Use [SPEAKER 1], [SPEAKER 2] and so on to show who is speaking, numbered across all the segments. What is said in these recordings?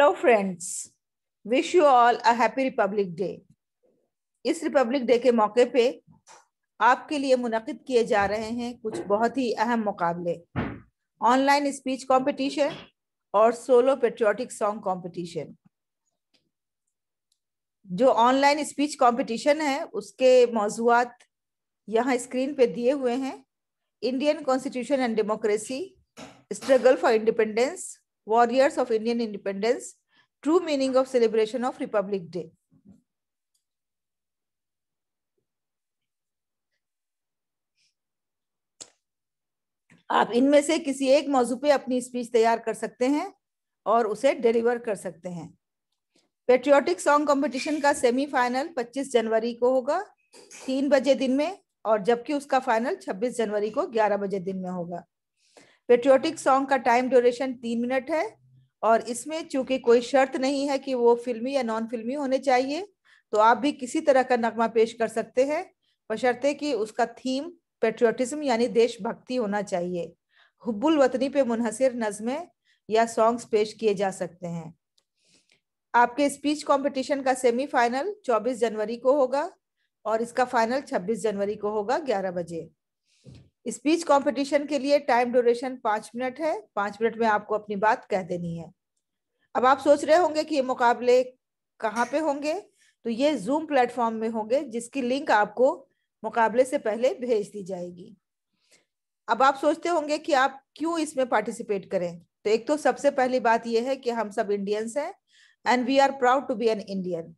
[SPEAKER 1] Hello friends wish you all a happy republic day इस republic day के मौके पे आपके लिए मुनद किए जा रहे हैं कुछ बहुत ही अहम मुकाबले ऑनलाइन स्पीच कंपटीशन और सोलो पेट्रियाटिक सॉन्ग कंपटीशन जो ऑनलाइन स्पीच कंपटीशन है उसके मौजूद यहाँ स्क्रीन पे दिए हुए हैं Indian constitution and democracy struggle for independence warriors of Indian independence, true meaning of celebration of Republic Day. आप इनमें से किसी एक मौजू पे अपनी स्पीच तैयार कर सकते हैं और उसे डिलीवर कर सकते हैं पेट्रियोटिक सॉन्ग कंपटीशन का सेमीफाइनल 25 जनवरी को होगा तीन बजे दिन में और जबकि उसका फाइनल 26 जनवरी को 11 बजे दिन में होगा पेट्रियोटिक सॉन्ग का टाइम ड्यूरेशन तीन मिनट है और इसमें चूंकि कोई शर्त नहीं है कि वो फिल्मी या नॉन फिल्मी होने चाहिए तो आप भी किसी तरह का नगमा पेश कर सकते हैं बशर्ते कि उसका थीम पेट्रियोटिज्म यानी देशभक्ति होना चाहिए हुब्बुल वतनी पे मुनहसर नज़में या सॉन्ग्स पेश किए जा सकते हैं आपके स्पीच कंपटीशन का सेमीफाइनल 24 जनवरी को होगा और इसका फाइनल 26 जनवरी को होगा 11 बजे स्पीच कंपटीशन के लिए टाइम ड्यूरेशन पांच मिनट है पांच मिनट में आपको अपनी बात कह देनी है अब आप सोच रहे होंगे कि ये मुकाबले कहाँ पे होंगे तो ये जूम प्लेटफॉर्म में होंगे जिसकी लिंक आपको मुकाबले से पहले भेज दी जाएगी अब आप सोचते होंगे कि आप क्यों इसमें पार्टिसिपेट करें तो एक तो सबसे पहली बात यह है कि हम सब इंडियंस हैं and we are proud to be an Indian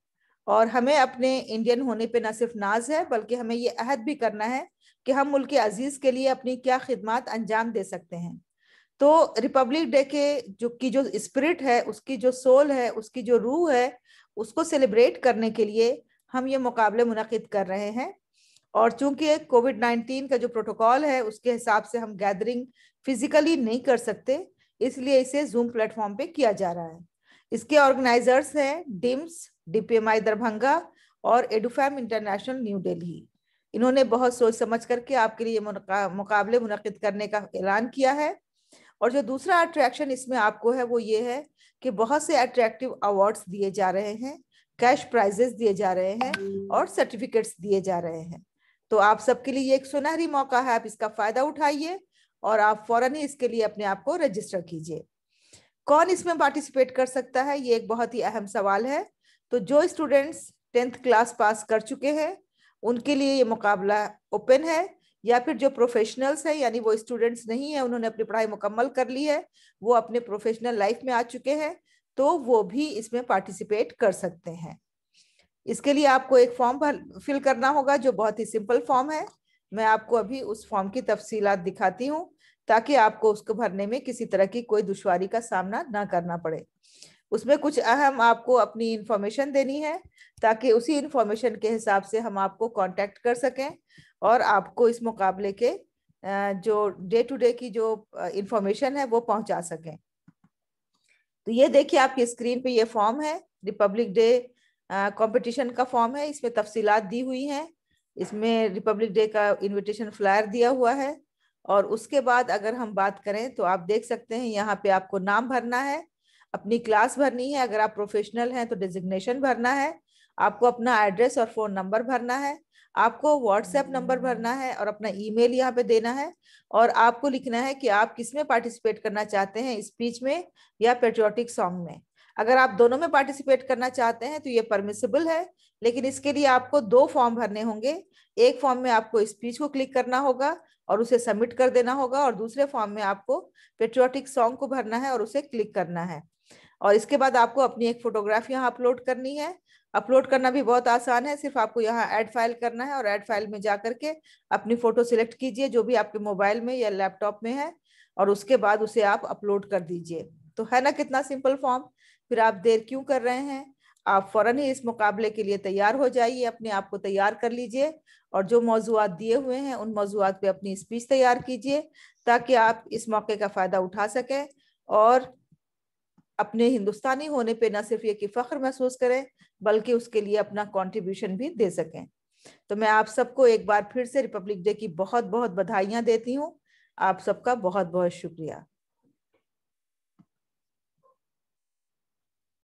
[SPEAKER 1] और हमें अपने इंडियन होने पे ना सिर्फ नाज है बल्कि हमें ये अहद भी करना है कि हम मुल्क अजीज़ के लिए अपनी क्या खिदमत अंजाम दे सकते हैं तो रिपब्लिक डे के जो की जो स्पिरिट है उसकी जो सोल है उसकी जो रूह है उसको सेलिब्रेट करने के लिए हम ये मुकाबले मुनद कर रहे हैं और चूंकि कोविड नाइन्टीन का जो प्रोटोकॉल है उसके हिसाब से हम गैदरिंग फिजिकली नहीं कर सकते इसलिए इसे जूम प्लेटफॉर्म पे किया जा रहा है इसके ऑर्गेनाइजर्स हैं डिम्स डीपीएमआई दरभंगा और एडुफैम इंटरनेशनल न्यू दिल्ली इन्होंने बहुत सोच समझ करके आपके लिए मुकाबले मुनद करने का ऐलान किया है और जो दूसरा अट्रैक्शन इसमें आपको है वो ये है कि बहुत से अट्रैक्टिव अवार्ड्स दिए जा रहे हैं कैश प्राइजेस दिए जा रहे हैं और सर्टिफिकेट्स दिए जा रहे हैं तो आप सबके लिए एक सुनहरी मौका है आप इसका फायदा उठाइए और आप फौरन ही इसके लिए अपने आप को रजिस्टर कीजिए कौन इसमें पार्टिसिपेट कर सकता है ये एक बहुत ही अहम सवाल है तो जो स्टूडेंट्स टेंथ क्लास पास कर चुके हैं उनके लिए ये मुकाबला ओपन है या फिर जो प्रोफेशनल्स हैं यानी वो स्टूडेंट्स नहीं है उन्होंने अपनी पढ़ाई मुकम्मल कर ली है वो अपने प्रोफेशनल लाइफ में आ चुके हैं तो वो भी इसमें पार्टिसिपेट कर सकते हैं इसके लिए आपको एक फॉर्म फिल करना होगा जो बहुत ही सिंपल फॉर्म है मैं आपको अभी उस फॉर्म की तफसीलात दिखाती हूँ ताकि आपको उसको भरने में किसी तरह की कोई दुश्वारी का सामना ना करना पड़े उसमें कुछ अहम आपको अपनी इंफॉर्मेशन देनी है ताकि उसी इंफॉर्मेशन के हिसाब से हम आपको कांटेक्ट कर सकें और आपको इस मुकाबले के जो डे टू डे की जो इंफॉर्मेशन है वो पहुंचा सकें तो ये देखिए आपकी स्क्रीन पे ये फॉर्म है रिपब्लिक डे कंपटीशन का फॉर्म है इसमें तफसीलात दी हुई हैं इसमें रिपब्लिक डे का इन्विटेशन फ्लायर दिया हुआ है और उसके बाद अगर हम बात करें तो आप देख सकते हैं यहाँ पे आपको नाम भरना है अपनी क्लास भरनी है अगर आप प्रोफेशनल हैं तो डिजिग्नेशन भरना है आपको अपना एड्रेस और फोन नंबर भरना है आपको व्हाट्सएप नंबर भरना है और अपना ईमेल यहाँ पे देना है और आपको लिखना है कि आप किस में पार्टिसिपेट करना चाहते हैं स्पीच में या पेट्रियोटिक सॉन्ग में अगर आप दोनों में पार्टिसिपेट करना चाहते हैं तो ये परमिसेबल है लेकिन इसके लिए आपको दो फॉर्म भरने होंगे एक फॉर्म में आपको स्पीच को क्लिक करना होगा और उसे सबमिट कर देना होगा और दूसरे फॉर्म में आपको पेट्रियाटिक सॉन्ग को भरना है और उसे क्लिक करना है और इसके बाद आपको अपनी एक फोटोग्राफ यहाँ अपलोड करनी है अपलोड करना भी बहुत आसान है सिर्फ आपको यहाँ ऐड फाइल करना है और ऐड फाइल में जा करके अपनी फ़ोटो सिलेक्ट कीजिए जो भी आपके मोबाइल में या लैपटॉप में है और उसके बाद उसे आप अपलोड कर दीजिए तो है ना कितना सिंपल फॉर्म फिर आप देर क्यों कर रहे हैं आप फ़ौरन ही इस मुकाबले के लिए तैयार हो जाइए अपने आप को तैयार कर लीजिए और जो मौजूद दिए हुए हैं उन मौजूद पे अपनी स्पीच तैयार कीजिए ताकि आप इस मौके का फ़ायदा उठा सकें और अपने हिंदुस्तानी होने पे ना सिर्फ ये कि फ़ख्र महसूस करें बल्कि उसके लिए अपना कॉन्ट्रीब्यूशन भी दे सकें तो मैं आप सबको एक बार फिर से रिपब्लिक डे की बहुत बहुत बधाइयाँ देती हूँ आप सबका बहुत बहुत शुक्रिया